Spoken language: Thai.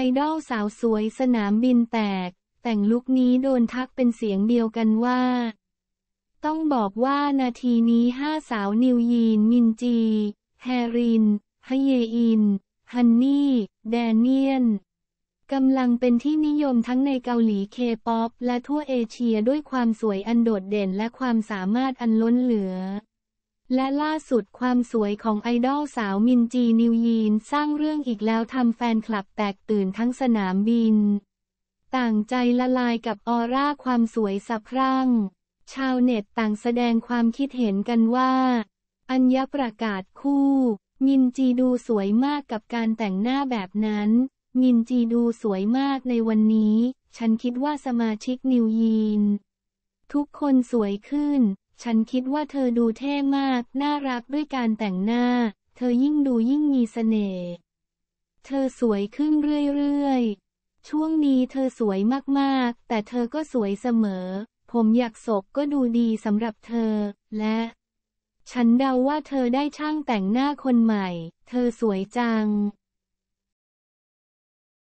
ไอดอลสาวสวยสนามบินแตก แต่งลุคนี้โดนทักเป็นเสียงเดียวกันว่า ต้องบอกว่านาทีนี้ห้าสาวนิวยีน มินจี แฮริน ฮเยอิน ฮันนี่ แดเนียน กำลังเป็นที่นิยมทั้งในเกาหลีเคป๊อปและทั่วเอเชียด้วยความสวยอันโดดเด่นและความสามารถอันล้นเหลือและล่าสุดความสวยของไอดอลสาวมินจีนิวยีนสร้างเรื่องอีกแล้วทำแฟนคลับแตกตื่นทั้งสนามบิน ต่างใจละลายกับออร่าความสวยสะพรั่ง ชาวเน็ตต่างแสดงความคิดเห็นกันว่า อัญญประกาศคู่ มินจีดูสวยมากกับการแต่งหน้าแบบนั้น มินจีดูสวยมากในวันนี้ ฉันคิดว่าสมาชิกนิวยีน ทุกคนสวยขึ้นฉันคิดว่าเธอดูเท่มาก น่ารักด้วยการแต่งหน้า เธอยิ่งดูยิ่งมีเสน่ห์ เธอสวยขึ้นเรื่อยๆช่วงนี้เธอสวยมากๆ แต่เธอก็สวยเสมอ ผมอยากศกก็ดูดีสำหรับเธอ และ ฉันเดาว่าเธอได้ช่างแต่งหน้าคนใหม่ เธอสวยจัง